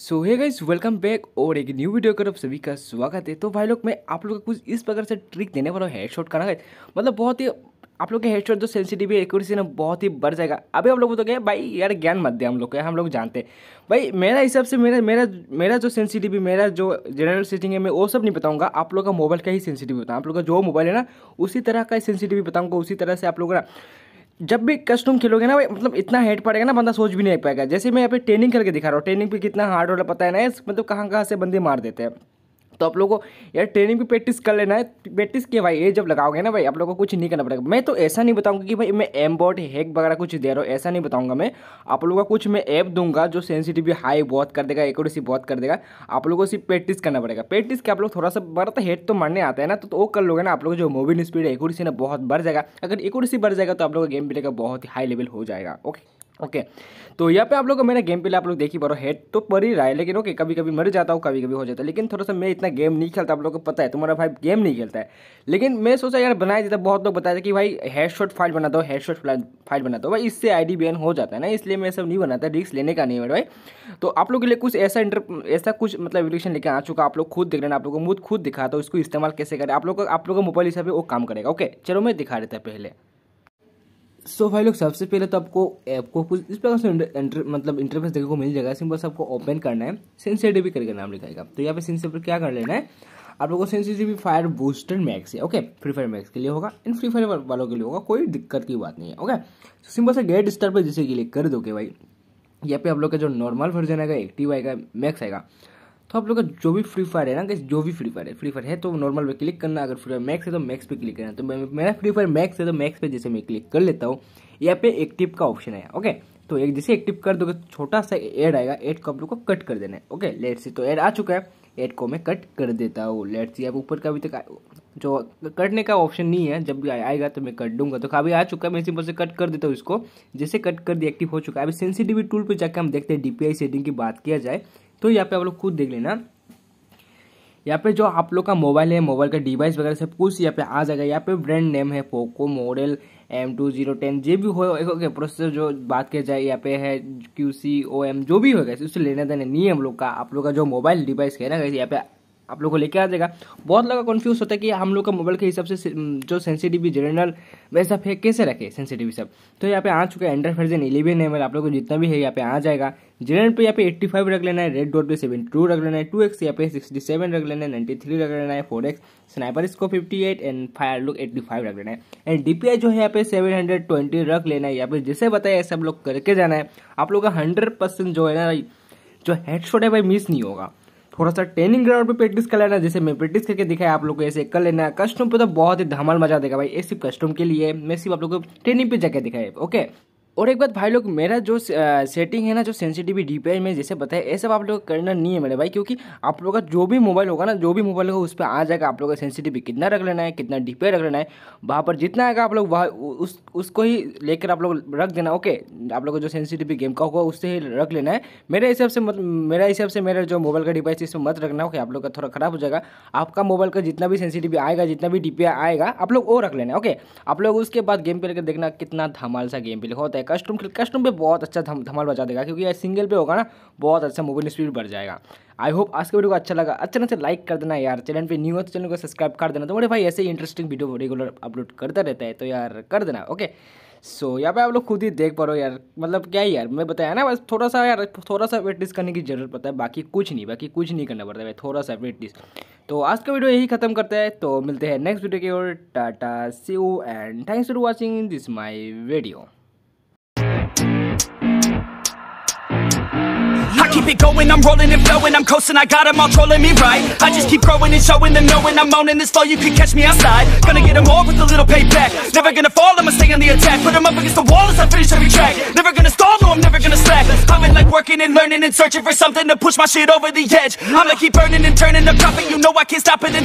सो है guys welcome back और एक न्यू वीडियो कर आप सभी का स्वागत है तो भाई लोग मैं आप लोग को कुछ इस प्रकार से ट्रिक देने वाला हूँ हेड शॉट करना गाइज मतलब बहुत ही आप लोग के हेड शॉट जो सेंसिटिव है एक्यूरेसी ना बहुत ही बढ़ जाएगा अभी आप लोग बोलते तो हैं भाई यार ज्ञान मत दे हम लोग को हम लोग जानते हैं भाई मेरा हिसाब से मेरा मेरा मेरा जो सेंसिटिव है मेरा जो जनरल सेटिंग है मैं वो सब नहीं बताऊँगा आप लोग का मोबाइल का ही सेंसिटिव बताऊँ आप लोग का जो मोबाइल है ना उसी तरह का सेंसिटिव बताऊँगा उसी तरह से आप लोग ना जब भी कस्टम खेलोगे ना भाई मतलब इतना हेट पड़ेगा ना बंदा सोच भी नहीं पाएगा जैसे मैं यहाँ पे ट्रेनिंग करके दिखा रहा हूँ ट्रेनिंग पे कितना हार्ड वाला पता है ना मतलब कहाँ कहाँ से बंदे मार देते हैं तो आप लोगों को यार ट्रेनिंग की प्रैक्टिस कर लेना है प्रैक्टिस के भाई ये जब लगाओगे ना भाई आप लोगों को कुछ नहीं करना पड़ेगा मैं तो ऐसा नहीं बताऊंगा कि भाई मैं एम बॉट हैक वगैरह कुछ दे रहा हूँ ऐसा नहीं बताऊंगा मैं आप लोगों का कुछ मैं ऐप दूंगा जो सेंसिटिविटी हाई बहुत कर देगा एकूरेसी बहुत कर देगा आप लोगों को सिर्फ प्रैक्टिस करना पड़ेगा प्रैक्टिस के आप लोग थोड़ा सा बड़ा तो हेड तो मरने आता है ना तो वो कर लोगे ना आप को जो मोबिन स्पीड है एकूरेसी ना बहुत बढ़ जाएगा अगर एकूरेसी बढ़ जाएगा तो आप लोगों का गेम भी बहुत ही हाई लेवल हो जाएगा ओके ओके तो यहाँ पे आप लोग मेरा गेम पे आप लोग देख ही पा हेड तो पर ही रहा है लेकिन ओके कभी कभी मर जाता हूँ कभी कभी हो जाता है लेकिन थोड़ा सा मैं इतना गेम नहीं खेलता आप लोग को पता है तुम्हारा भाई गेम नहीं खेलता है लेकिन मैं सोचा यार बनाया देता बहुत लोग बताया कि भाई हेड शॉट फाइट बना दो हेड शॉट फाइट बना दो भाई इससे आई बैन हो जाता है ना इसलिए मैं सब नहीं बनाता रिक्स लेने का नहीं है भाई तो आप लोग के लिए कुछ ऐसा इंटर ऐसा कुछ मतलब एप्लीकेशन लेकर आ चुका आप लोग खुद देख रहे हैं आप लोग को मुझ खुद दिखाता हूँ इसको इस्तेमाल कैसे करें आप लोग आप लोगों का मोबाइल हिसाब से वो काम करेगा ओके चलो मैं दिखा देता पहले सो so, भाई लोग सबसे पहले तो आपको ऐप को कुछ इस प्रकार से इंटर, मतलब इंटरफेस देखने को मिल जाएगा सिंपल से आपको ओपन करना है भी करके नाम लिखाएगा तो यहाँ पे सेंसिटिव पर क्या कर लेना है आप लोगों को सेंसिटिवी फायर बूस्टर मैक्स है ओके फ्री फायर मैक्स के लिए होगा इन फ्री फायर वालों के लिए होगा कोई दिक्कत की बात नहीं है ओके so, सिंपल से गेट स्टार पर जैसे क्लिक कर दोगे भाई यहाँ पे आप लोग का जो नॉर्मल वर्जन आएगा एक्टिव आएगा मैक्स आएगा तो आप लोग का जो भी फ्री फायर है ना कि जो भी फ्री फायर है फ्री फायर है तो नॉर्मल पे क्लिक करना अगर फ्री फायर मैक्स है तो मैक्स पे क्लिक करना तो मेरा फ्री फायर मैक्स है तो मैक्स पे जैसे मैं क्लिक कर लेता हूँ यहाँ पे एक्टिव का ऑप्शन है ओके तो एक जैसे एक्टिव कर दोगे छोटा सा एड आएगा एड को आप लोग को कट कर देना है ओके लेट सी तो एड आ चुका है एड को मैं कट कर देता हूँ लेट सी आप ऊपर का अभी तक जो कटने का ऑप्शन नहीं है जब भी आएगा तो मैं कट दूंगा तो अभी आ चुका है मैं सिंपल से कट कर देता हूँ इसको जैसे कट कर दिया एक्टिव हो चुका है अभी सेंसिटिविटी टूल पर जाकर हम देखते हैं डीपीआई सेटिंग की बात किया जाए तो यहाँ पे आप लोग खुद देख लेना यहाँ पे जो आप लोग का मोबाइल है मोबाइल का डिवाइस वगैरह सब कुछ यहाँ पे आ जाएगा यहाँ पे ब्रांड नेम है Poco model M two zero ten जो भी ओके प्रोसेसर जो बात किया जाए यहाँ पे है क्यू सी ओ एम जो भी होगा उससे लेना देना नहीं है हम लोग का आप लोग का जो मोबाइल डिवाइस है ना यहाँ पे आप लोगों को लेके आ जाएगा बहुत लोग कन्फ्यूज होता है कि हम लोग का मोबाइल के हिसाब से जो सेंसिटिव जनरल वैसा है कैसे रखे सेंसिटिव सब तो यहाँ पे आ चुका है एंड्रॉइड वर्जन इलेवन है आप लोग को जितना भी है यहाँ पे आ जाएगा जनरल पे यहाँ पे 85 रख लेना है रेड डॉट पे टू रख लेना है टू एक्स यहाँ पे सिक्सटी सेवन रख लेना है थ्री रख लेना है फोर एक्स स्नाइपर इसको eight and fire look five रख लेना है एंड डीपीआई जो है यहाँ पे सेवन हंड्रेड ट्वेंटी रख लेना है यहाँ पे जैसे बताया सब लोग करके जाना है आप लोग का हंड्रेड परसेंट जो है ना जो हेडशॉट है भाई मिस नहीं होगा थोड़ा सा ट्रेनिंग ग्राउंड पे प्रैक्टिस कर लेना जैसे मैं प्रैक्टिस करके दिखाया आप लोग को ऐसे कर लेना कस्टम पे तो बहुत ही धमाल मजा देगा भाई ऐसी कस्टम के लिए मैं सिर्फ आप लोग को ट्रेनिंग पे जाके दिखाए ओके और एक बात भाई लोग मेरा जो सेटिंग है ना जो सेंसिटिवी डी में जैसे बताया ये सब आप लोग करना नहीं है मेरे भाई क्योंकि आप लोग का जो भी मोबाइल होगा ना जो भी मोबाइल होगा उस पर आ जाएगा आप लोग का सेंसिटिवी कितना रख लेना है कितना डी रख लेना है वहाँ पर जितना आएगा आप लोग वहाँ उस उसको ही लेकर आप लोग रख देना ओके आप लोग जो सेंसिटिवी गेम का होगा उससे ही रख लेना है मेरे हिसाब से मत मेरा हिसाब से मेरा जो मोबाइल का डिवाइस इसमें मत रखना ओके आप लोग का थोड़ा खराब हो जाएगा आपका मोबाइल का जितना भी सेंसिटिवी आएगा जितना भी डी आएगा आप लोग वो रख लेना ओके आप लोग उसके बाद गेम पे लेकर देखना कितना धमाल सा गेम पे लिखा होता है कस्टम कस्टम पे बहुत अच्छा धम धमाल बचा देगा क्योंकि सिंगल पे होगा ना बहुत अच्छा मोबाइल स्पीड बढ़ जाएगा आई होप आज का वीडियो को अच्छा लगा अच्छा ना से लाइक कर देना यार चैनल पे न्यू हो तो चैनल को सब्सक्राइब कर देना तो बड़े भाई ऐसे ही इंटरेस्टिंग वीडियो रेगुलर अपलोड करता रहता है तो यार कर देना ओके सो so, यहाँ पे आप लोग खुद ही देख पा रहे हो यार मतलब क्या ही यार मैं बताया ना बस थोड़ा सा यार थोड़ा सा प्रैक्टिस करने की जरूरत पड़ता है बाकी कुछ नहीं बाकी कुछ नहीं करना पड़ता है थोड़ा सा प्रैक्टिस तो आज का वीडियो यही खत्म करता है तो मिलते हैं नेक्स्ट वीडियो की ओर tata see you and thanks for watching this my video I keep it going, I'm rolling and flowing I'm coasting, I got them all trolling me right I just keep growing and showing them knowing I'm owning this flow, you can catch me outside Gonna get them all with a little payback Never gonna fall, I'ma stay on the attack Put them up against the wall as I finish every track Never gonna stall, no I'm never gonna slack I've been like working and learning and searching for something To push my shit over the edge I'ma keep burning and turning the profit You know I can't stop it